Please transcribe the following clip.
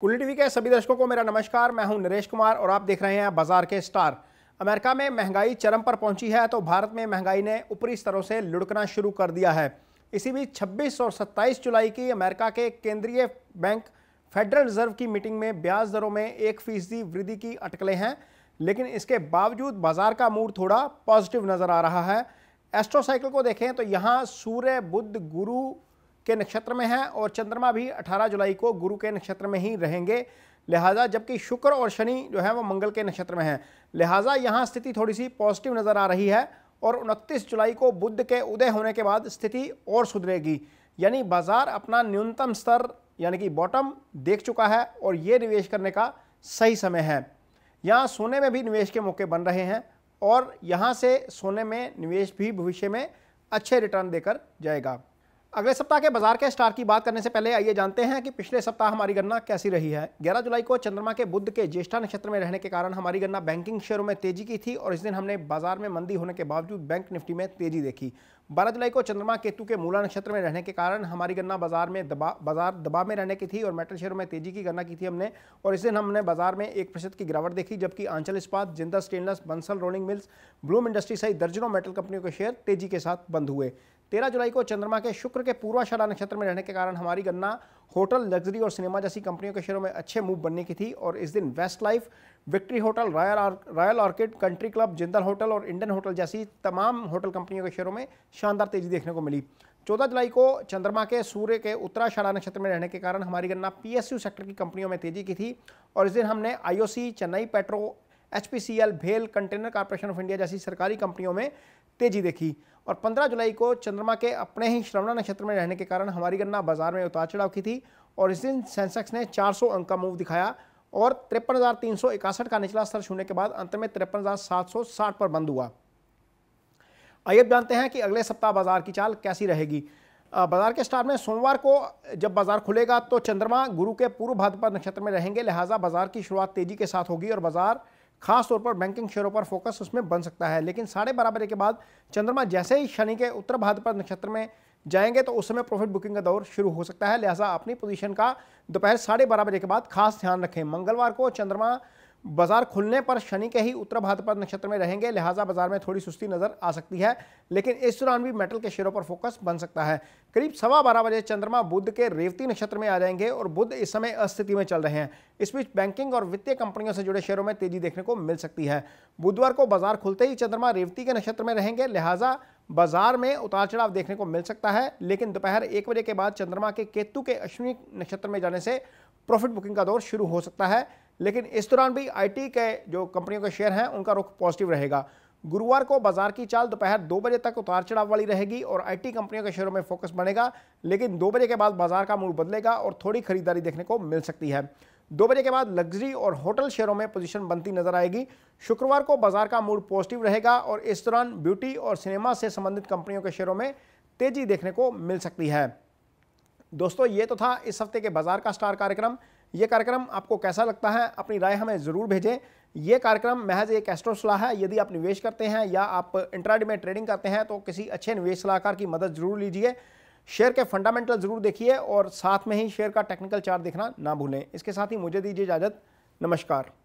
कुल्ली टीवी के सभी दर्शकों को मेरा नमस्कार मैं हूं नरेश कुमार और आप देख रहे हैं बाजार के स्टार अमेरिका में महंगाई चरम पर पहुंची है तो भारत में महंगाई ने ऊपरी स्तरों से लुढ़कना शुरू कर दिया है इसी बीच 26 और 27 जुलाई की अमेरिका के केंद्रीय बैंक फेडरल रिजर्व की मीटिंग में ब्याज दरों में एक फीसदी वृद्धि की अटकलें हैं लेकिन इसके बावजूद बाजार का मूड थोड़ा पॉजिटिव नज़र आ रहा है एस्ट्रोसाइकिल को देखें तो यहाँ सूर्य बुद्ध गुरु के नक्षत्र में हैं और चंद्रमा भी 18 जुलाई को गुरु के नक्षत्र में ही रहेंगे लिहाजा जबकि शुक्र और शनि जो है वो मंगल के नक्षत्र में हैं लिहाजा यहाँ स्थिति थोड़ी सी पॉजिटिव नज़र आ रही है और 29 जुलाई को बुद्ध के उदय होने के बाद स्थिति और सुधरेगी यानी बाज़ार अपना न्यूनतम स्तर यानी कि बॉटम देख चुका है और ये निवेश करने का सही समय है यहाँ सोने में भी निवेश के मौके बन रहे हैं और यहाँ से सोने में निवेश भी भविष्य में अच्छे रिटर्न देकर जाएगा अगले सप्ताह के बाजार के स्टार की बात करने से पहले आइए जानते हैं कि पिछले सप्ताह हमारी गणना कैसी रही है 11 जुलाई को चंद्रमा के बुद्ध के ज्येष्ठा नक्षत्र में रहने के कारण हमारी गणना बैंकिंग शेयरों में तेजी की थी और इस दिन हमने बाजार में मंदी होने के बावजूद बैंक निफ्टी में तेजी देखी बारह जुलाई को चंद्रमा केतु के मूला नक्षत्र में रहने के कारण हमारी गन्ना बाजार में दबा बाजार दबाव में रहने की थी और मेटल शेयरों में तेजी की गन्ना की थी हमने और इस दिन हमने बाजार में एक प्रतिशत की गिरावट देखी जबकि Anchal Ispat Jindal stainless Bansal rolling mills bloom industry सहित दर्जनों मेटल कंपनियों के शेयर तेजी के साथ बंद हुए तेरह जुलाई को चंद्रमा के शुक्र के पूर्वाशाला नक्षत्र में रहने के कारण हमारी गन्ना होटल लग्जरी और सिनेमा जैसी कंपनियों के शेयरों में अच्छे मूव बनने की थी और इस दिन west life victory hotel royal royal orchid country club Jindal hotel और इंडियन होटल जैसी तमाम होटल कंपनियों के शेयरों में शानदार तेजी देखने को मिली 14 जुलाई को चंद्रमा के सूर्य के उत्तराषाढ़ा नक्षत्र में रहने के कारण हमारी गणना पीएसयू सेक्टर की कंपनियों में तेजी की थी और इस दिन हमने आईओसी चेन्नई पेट्रो एचपीसीएल भेल कंटेनर कॉरपोरेशन ऑफ इंडिया जैसी सरकारी कंपनियों में तेजी देखी और 15 जुलाई को चंद्रमा के अपने ही श्रवणा नक्षत्र में रहने के कारण हमारी गन्ना बाजार में उतार चढ़ाव की थी और इस दिन सेंसेक्स ने 400 अंक का मूव दिखाया और तिरपन का निचला स्तर छूने के बाद अंत में तिरपन पर बंद हुआ आइए जानते हैं कि अगले सप्ताह बाजार की चाल कैसी रहेगी बाजार के स्टार में सोमवार को जब बाजार खुलेगा तो चंद्रमा गुरु के पूर्व भाद्रपद नक्षत्र में रहेंगे लिहाजा बाजार की शुरुआत तेजी के साथ होगी और बाजार खास तौर पर बैंकिंग शेयरों पर फोकस उसमें बन सकता है लेकिन साढ़े बारह बजे के बाद चंद्रमा जैसे ही शनि के उत्तर भाद्रपद नक्षत्र में जाएंगे तो उस समय प्रॉफिट बुकिंग का दौर शुरू हो सकता है लिहाजा अपनी पोजीशन का दोपहर साढ़े बारह बजे के बाद खास ध्यान रखें मंगलवार को चंद्रमा बाजार खुलने पर शनि के ही उत्तर भाद्रपद नक्षत्र में रहेंगे लिहाजा बाजार में थोड़ी सुस्ती नजर आ सकती है लेकिन इस दौरान भी मेटल के शेयरों पर फोकस बन सकता है करीब सवा बारह बजे चंद्रमा बुद्ध के रेवती नक्षत्र में आ जाएंगे और बुद्ध इस समय अस्थिति में चल रहे हैं इस बीच बैंकिंग और वित्तीय कंपनियों से जुड़े शेयरों में तेजी देखने को मिल सकती है बुधवार को बाजार खुलते ही चंद्रमा रेवती के नक्षत्र में रहेंगे लिहाजा बाजार में उतार चढ़ाव देखने को मिल सकता है लेकिन दोपहर एक बजे के बाद चंद्रमा के केतु के अश्विनी नक्षत्र में जाने से प्रॉफिट बुकिंग का दौर शुरू हो सकता है लेकिन इस दौरान भी आईटी के जो कंपनियों के शेयर हैं उनका रुख पॉजिटिव रहेगा गुरुवार को बाजार की चाल दोपहर दो बजे तक उतार चढ़ाव वाली रहेगी और आईटी कंपनियों के शेयरों में फोकस बनेगा लेकिन दो बजे के बाद बाजार का मूड बदलेगा और थोड़ी खरीदारी देखने को मिल सकती है दो बजे के बाद लग्जरी और होटल शेयरों में पोजीशन बनती नजर आएगी शुक्रवार को बाजार का मूड पॉजिटिव रहेगा और इस दौरान ब्यूटी और सिनेमा से संबंधित कंपनियों के शेयरों में तेजी देखने को मिल सकती है दोस्तों ये तो था इस हफ्ते के बाजार का स्टार कार्यक्रम ये कार्यक्रम आपको कैसा लगता है अपनी राय हमें ज़रूर भेजें ये कार्यक्रम महज एक एस्ट्रो सलाह है यदि आप निवेश करते हैं या आप इंट्राडे में ट्रेडिंग करते हैं तो किसी अच्छे निवेश सलाहकार की मदद जरूर लीजिए शेयर के फंडामेंटल ज़रूर देखिए और साथ में ही शेयर का टेक्निकल चार्ट देखना ना भूलें इसके साथ ही मुझे दीजिए इजाज़त नमस्कार